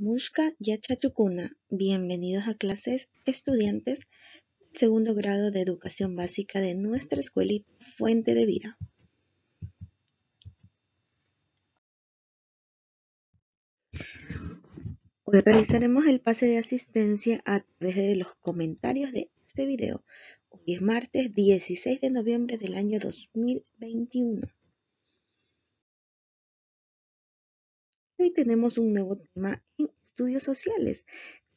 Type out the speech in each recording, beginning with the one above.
Muska y achachukuna, Bienvenidos a clases estudiantes segundo grado de educación básica de nuestra escuelita Fuente de Vida. Hoy realizaremos el pase de asistencia a través de los comentarios de este video. Hoy es martes 16 de noviembre del año 2021. hoy tenemos un nuevo tema en estudios sociales.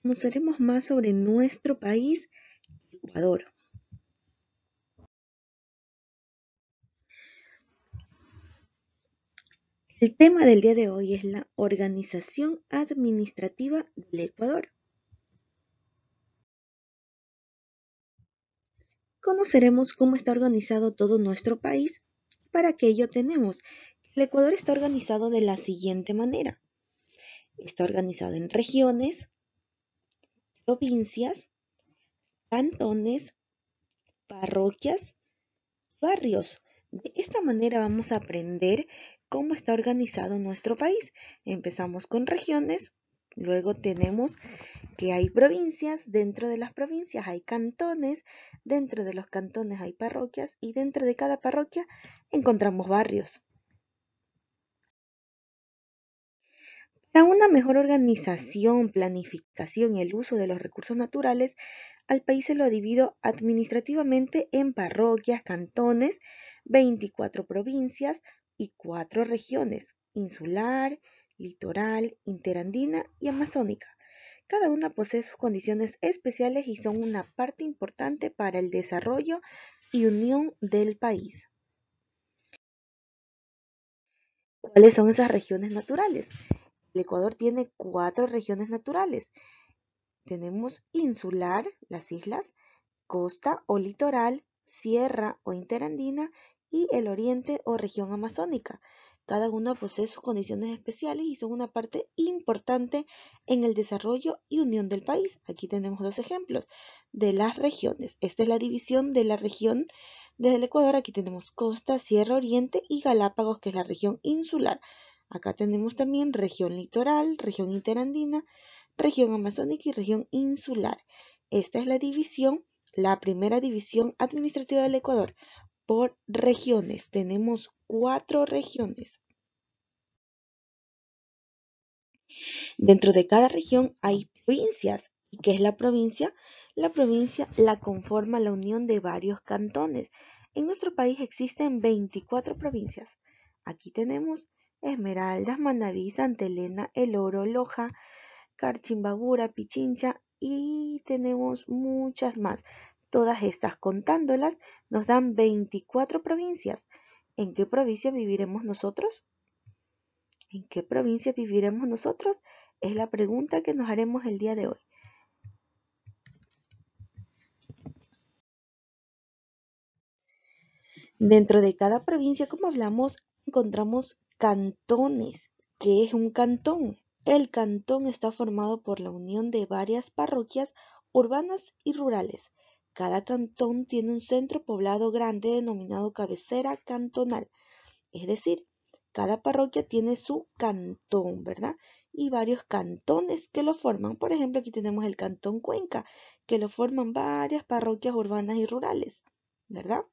Conoceremos más sobre nuestro país, Ecuador. El tema del día de hoy es la organización administrativa del Ecuador. Conoceremos cómo está organizado todo nuestro país. Para aquello tenemos el Ecuador está organizado de la siguiente manera. Está organizado en regiones, provincias, cantones, parroquias, barrios. De esta manera vamos a aprender cómo está organizado nuestro país. Empezamos con regiones, luego tenemos que hay provincias, dentro de las provincias hay cantones, dentro de los cantones hay parroquias y dentro de cada parroquia encontramos barrios. para una mejor organización, planificación y el uso de los recursos naturales, al país se lo ha dividido administrativamente en parroquias, cantones, 24 provincias y 4 regiones, insular, litoral, interandina y amazónica. Cada una posee sus condiciones especiales y son una parte importante para el desarrollo y unión del país. ¿Cuáles son esas regiones naturales? El Ecuador tiene cuatro regiones naturales. Tenemos insular, las islas, costa o litoral, sierra o interandina y el oriente o región amazónica. Cada una posee sus condiciones especiales y son una parte importante en el desarrollo y unión del país. Aquí tenemos dos ejemplos de las regiones. Esta es la división de la región desde el Ecuador. Aquí tenemos costa, sierra, oriente y Galápagos, que es la región insular. Acá tenemos también región litoral, región interandina, región amazónica y región insular. Esta es la división, la primera división administrativa del Ecuador por regiones. Tenemos cuatro regiones. Dentro de cada región hay provincias. ¿Y qué es la provincia? La provincia la conforma la unión de varios cantones. En nuestro país existen 24 provincias. Aquí tenemos Esmeraldas, Manabí, Santa Elena, El Oro, Loja, Carchimbagura, Pichincha y tenemos muchas más. Todas estas contándolas nos dan 24 provincias. ¿En qué provincia viviremos nosotros? ¿En qué provincia viviremos nosotros? Es la pregunta que nos haremos el día de hoy. Dentro de cada provincia, como hablamos, encontramos Cantones. ¿Qué es un cantón? El cantón está formado por la unión de varias parroquias urbanas y rurales. Cada cantón tiene un centro poblado grande denominado cabecera cantonal. Es decir, cada parroquia tiene su cantón, ¿verdad? Y varios cantones que lo forman. Por ejemplo, aquí tenemos el cantón Cuenca, que lo forman varias parroquias urbanas y rurales, ¿verdad?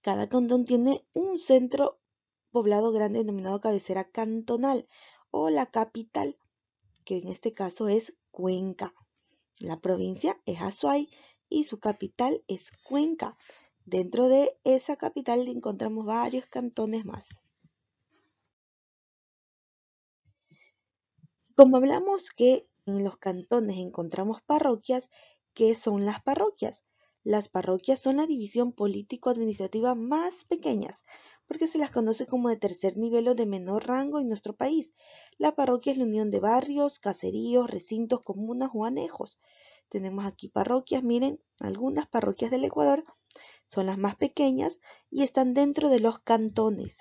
Cada cantón tiene un centro poblado grande denominado cabecera cantonal o la capital, que en este caso es Cuenca. La provincia es Azuay y su capital es Cuenca. Dentro de esa capital encontramos varios cantones más. Como hablamos que en los cantones encontramos parroquias, ¿qué son las parroquias? Las parroquias son la división político-administrativa más pequeñas, porque se las conoce como de tercer nivel o de menor rango en nuestro país. La parroquia es la unión de barrios, caseríos, recintos, comunas o anejos. Tenemos aquí parroquias, miren, algunas parroquias del Ecuador son las más pequeñas y están dentro de los cantones.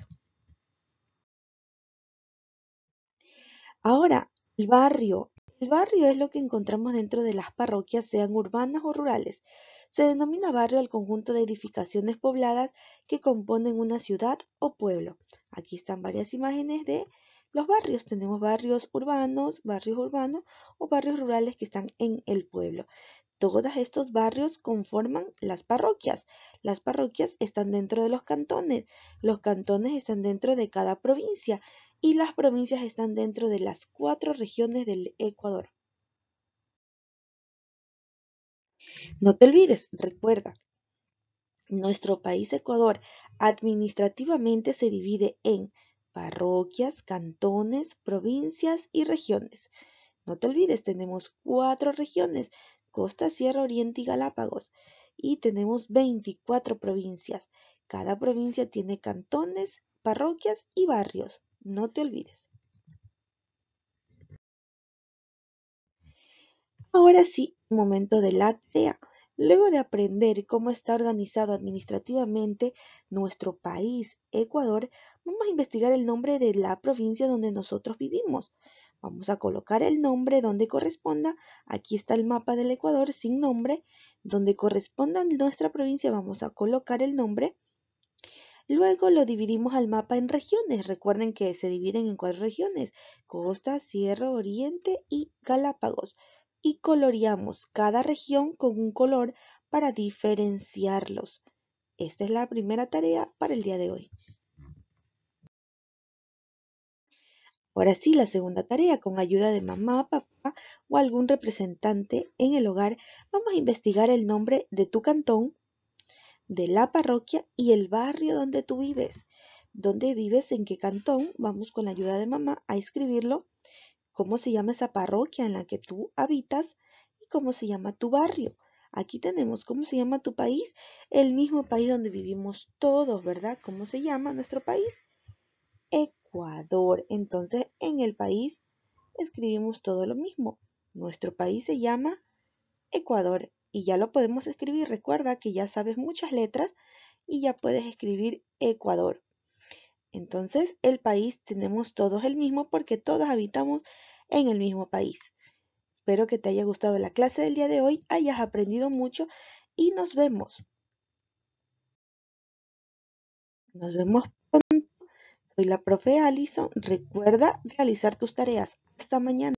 Ahora, el barrio. El barrio es lo que encontramos dentro de las parroquias, sean urbanas o rurales. Se denomina barrio al conjunto de edificaciones pobladas que componen una ciudad o pueblo. Aquí están varias imágenes de los barrios. Tenemos barrios urbanos, barrios urbanos o barrios rurales que están en el pueblo. Todos estos barrios conforman las parroquias. Las parroquias están dentro de los cantones. Los cantones están dentro de cada provincia. Y las provincias están dentro de las cuatro regiones del Ecuador. No te olvides, recuerda, nuestro país Ecuador administrativamente se divide en parroquias, cantones, provincias y regiones. No te olvides, tenemos cuatro regiones, Costa, Sierra, Oriente y Galápagos. Y tenemos 24 provincias. Cada provincia tiene cantones, parroquias y barrios. No te olvides. Ahora sí, momento de la tarea. Luego de aprender cómo está organizado administrativamente nuestro país, Ecuador, vamos a investigar el nombre de la provincia donde nosotros vivimos. Vamos a colocar el nombre donde corresponda. Aquí está el mapa del Ecuador sin nombre. Donde corresponda nuestra provincia vamos a colocar el nombre. Luego lo dividimos al mapa en regiones. Recuerden que se dividen en cuatro regiones. Costa, Sierra, Oriente y Galápagos y coloreamos cada región con un color para diferenciarlos. Esta es la primera tarea para el día de hoy. Ahora sí, la segunda tarea, con ayuda de mamá, papá o algún representante en el hogar, vamos a investigar el nombre de tu cantón, de la parroquia y el barrio donde tú vives. ¿Dónde vives? ¿En qué cantón? Vamos con la ayuda de mamá a escribirlo cómo se llama esa parroquia en la que tú habitas y cómo se llama tu barrio. Aquí tenemos cómo se llama tu país, el mismo país donde vivimos todos, ¿verdad? ¿Cómo se llama nuestro país? Ecuador. Entonces, en el país escribimos todo lo mismo. Nuestro país se llama Ecuador y ya lo podemos escribir. Recuerda que ya sabes muchas letras y ya puedes escribir Ecuador. Entonces, el país tenemos todos el mismo porque todos habitamos en el mismo país. Espero que te haya gustado la clase del día de hoy, hayas aprendido mucho y nos vemos. Nos vemos pronto. Soy la profe Alison. Recuerda realizar tus tareas. Hasta mañana.